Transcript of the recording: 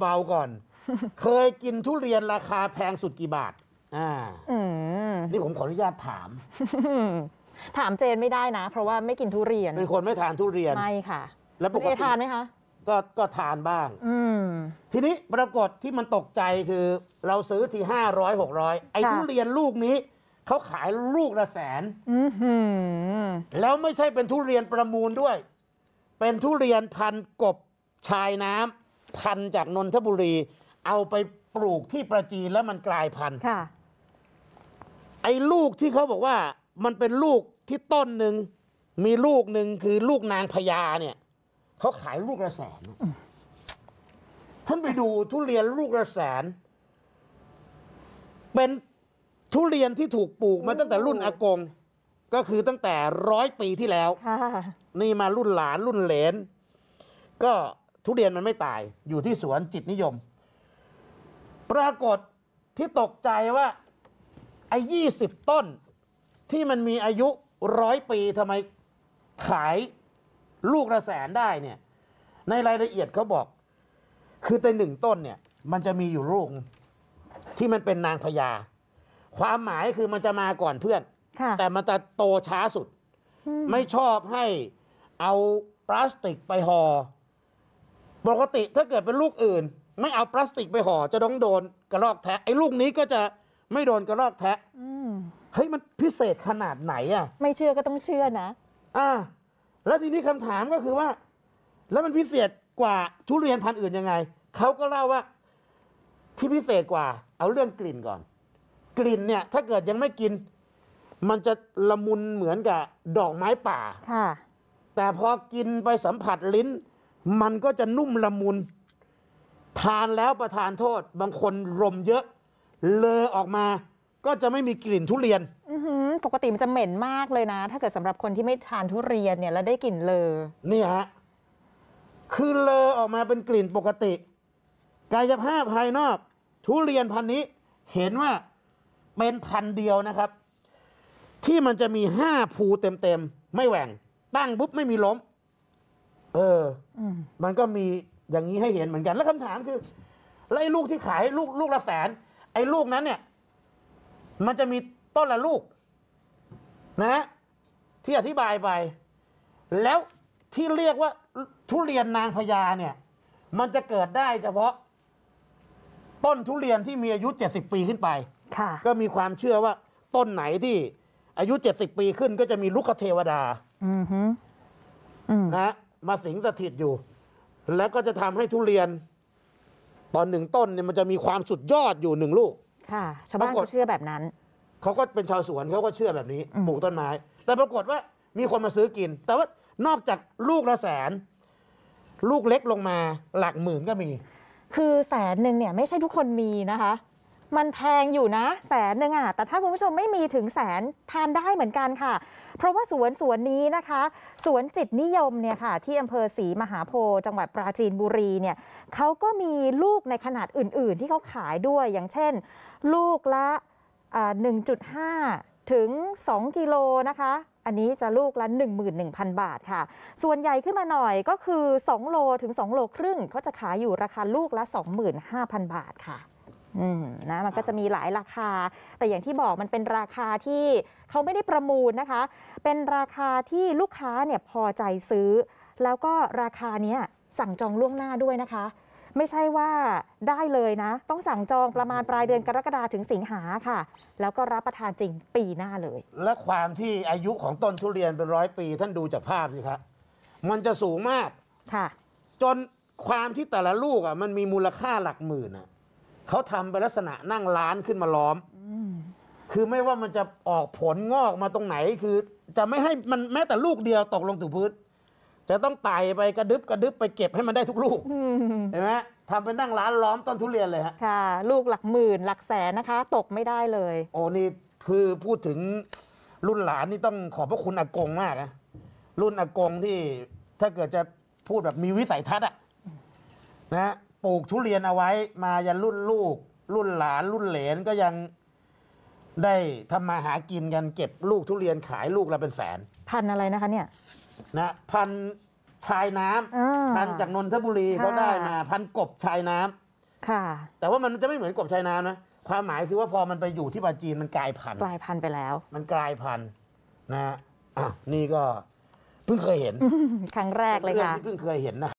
เบาๆก่อน เคยกินทุเรียนราคาแพงสุดกี่บาท อ่านี่ผมขออนุญาตถาม ถามเจนไม่ได้นะ เพราะว่าไม่กินทุเรียน เป็นคนไม่ทานทุเรียน ไม่ค่ะ แล้วปกติทานไหมคะ ก็ ก็ทานบ้าง อืทีนี้ปรากฏที่มันตกใจคือ เราซื้อที่ห้าร้อยหกร้อยไอ้ทุเรียนลูกนี้เขาขายลูกละแสนแล้วไม่ใช่เป็นทุเรียนประมูลด้วย เป็นทุเรียนพันกบชายน้ำพันธุ์จากนนทบุรี เอาไปปลูกที่ประจีนแล้วมันกลายพันธุ์ ค่ะ ไอ้ลูกที่เขาบอกว่า มันเป็นลูกที่ต้นหนึ่งมีลูกหนึ่งคือลูกนางพญาเนี่ยเขาขายลูกละแสนท่านไปดูทุเรียนลูกละแสน เป็นทุเรียนที่ถูกปลูกมาตั้งแต่รุ่นอากงก็คือตั้งแต่ร้อยปีที่แล้วนี่มารุ่นหลาน รุ่นเหลน ก็ทุเรียนมันไม่ตายอยู่ที่สวนจิตนิยม ปรากฏที่ตกใจว่าไอ้ยี่สิบต้นที่มันมีอายุร้อยปีทำไมขายลูกละแสนได้เนี่ย ในรายละเอียดเขาบอก คือในหนึ่งต้นเนี่ย มันจะมีอยู่ลูกที่มันเป็นนางพญาความหมายคือมันจะมาก่อนเพื่อน แต่มันจะโตช้าสุด ไม่ชอบให้เอาพลาสติกไปหอ่อปกติถ้าเกิดเป็นลูกอื่น ไม่เอาพลาสติกไปห่อจะต้องโดนกระรอกแทะไอ้ลูกนี้ก็จะไม่โดนกระรอกแทะเฮ้ยมันพิเศษขนาดไหนอ่ะ ไม่เชื่อก็ต้องเชื่อนะอ่า แล้วทีนี้คำถามก็คือว่า แล้วมันพิเศษกว่าทุเรียนพันธุ์อื่นยังไงเขาก็เล่าว่าที่พิเศษกว่าเอาเรื่องกลิ่นก่อน กลิ่นเนี่ย ถ้าเกิดยังไม่กิน มันจะละมุนเหมือนกับดอกไม้ป่าค่ะ แต่พอกินไปสัมผัสลิ้นมันก็จะนุ่มละมุนทานแล้วประทานโทษ บางคนรมเยอะ เลอออกมา ก็จะไม่มีกลิ่นทุเรียนปกติมันจะเหม็นมากเลยนะ ถ้าเกิดสำหรับคนที่ไม่ทานทุเรียนเนี่ย แล้วได้กลิ่นเลอนี่ฮะ คือเลอออกมาเป็นกลิ่นปกติ กายภาพภายนอก ทุเรียนพันนี้เห็นว่าเป็นพันเดียวนะครับ ที่มันจะมีห้าภูเต็มๆไม่แหว่งตั้งปุ๊บไม่มีล้มเออมันก็มีอย่างนี้ให้เห็นเหมือนกันแล้วคำถามคือไอ้ลูกที่ขายลูกลูกละแสน ไอ้ลูกนั้น เนี่ย มันจะมีต้นละลูก นะ ที่อธิบายไป แล้วที่เรียกว่าทุเรียนนางพญาเนี่ย มันจะเกิดได้ เฉพาะ ต้นทุเรียนที่มีอายุเจ็ดสิบปีขึ้นไป ค่ะ ก็มีความเชื่อว่า ต้นไหนที่ อายุเจ็ดสิบปีขึ้นก็จะมีลูกเทวดา อือฮึอือนะมาสิงสถิตอยู่ แล้วก็จะทำให้ทุเรียนตอนหนึ่งต้นเนี่ยมันจะมีความสุดยอดอยู่หนึ่งลูก ค่ะชาวบ้านเขาเชื่อแบบนั้น เขาก็เป็นชาวสวนเขาก็เชื่อแบบนี้มปลูกต้นไม้ แต่ปรากฏว่ามีคนมาซื้อกิน แต่ว่านอกจากลูกละแสน ลูกเล็กลงมาหลักหมื่นก็มี คือแสนหนึ่งเนี่ยไม่ใช่ทุกคนมีนะคะมันแพงอยู่นะแสนหนึ่งอะแต่ถ้าคุณผู้ชมไม่มีถึงแสนทานได้เหมือนกันค่ะ เพราะว่าสวนสวนนี้นะคะ สวนจิตนิยมเนี่ยค่ะที่อำเภอศรีมหาโพธิ์จังหวัดปราจีนบุรีเนี่ยเขาก็มีลูกในขนาดอื่นๆที่เขาขายด้วยอย่างเช่นลูกละ1.5 ถึง 2 กิโลนะคะ อันนี้จะลูกละ 11,000 บาทค่ะ ส่วนใหญ่ขึ้นมาหน่อยก็คือ 2 โลถึง 2 โลครึ่งเขาจะขายอยู่ราคาลูกละ 25,000 บาทค่ะนะมันก็จะมีหลายราคา แต่อย่างที่บอกมันเป็นราคาที่เขาไม่ได้ประมูลนะคะ เป็นราคาที่ลูกค้าเนี่ยพอใจซื้อ แล้วก็ราคาเนี้ยสั่งจองล่วงหน้าด้วยนะคะ ไม่ใช่ว่าได้เลยนะ ต้องสั่งจองประมาณปลายเดือนกรกฎาถึงสิงหาค่ะ แล้วก็รับประทานจริงปีหน้าเลย และความที่อายุของต้นทุเรียนเป็นร้อยปีท่านดูจากภาพสิครับมันจะสูงมากค่ะ จนความที่แต่ละลูกอ่ะมันมีมูลค่าหลักหมื่นอ่ะเขาทำเป็นลักษณะนั่งร้านขึ้นมาล้อม คือไม่ว่ามันจะออกผลงอกมาตรงไหน คือจะไม่ให้มันแม้แต่ลูกเดียวตกลงถึงพื้นจะต้องไต่ไปกระดึบกระดึบไปเก็บให้มันได้ทุกลูก เห็นไหมทำเป็นนั่งร้านล้อมต้นทุเรียนเลยฮะค่ะ ลูกหลักหมื่นหลักแสนนะคะ ตกไม่ได้เลย โอ้นี่คือพูดถึงรุ่นหลานนี่ต้องขอบพระคุณอากงมากนะ รุ่นอากงที่ ถ้าเกิดจะพูดแบบมีวิสัยทัศน์อะนะปลูกทุเรียนเอาไว้มายันรุ่นลูกรุ่นหลาน รุ่นเหลนก็ยังได้ทำมาหากินกันเก็บลูกทุเรียนขายลูกละเป็นแสน พันอะไรนะคะ เนี่ย นะพันชายน้าำพันจากนนทบุรีเขาได้มาพันกบชายน้ำค่ะ แต่ว่ามันจะไม่เหมือนกบชายน้ำนะความหมายคือว่าพอมันไปอยู่ที่ปราจีนมันกลายพันธุ์กลายพันธุ์ไปแล้ว มันกลายพันธุ์ นะฮะอ่ะนี่ก็เพิ่งเคยเห็น ครั้งแรกเลยค่ะเพิ่งเคยเห็นนะ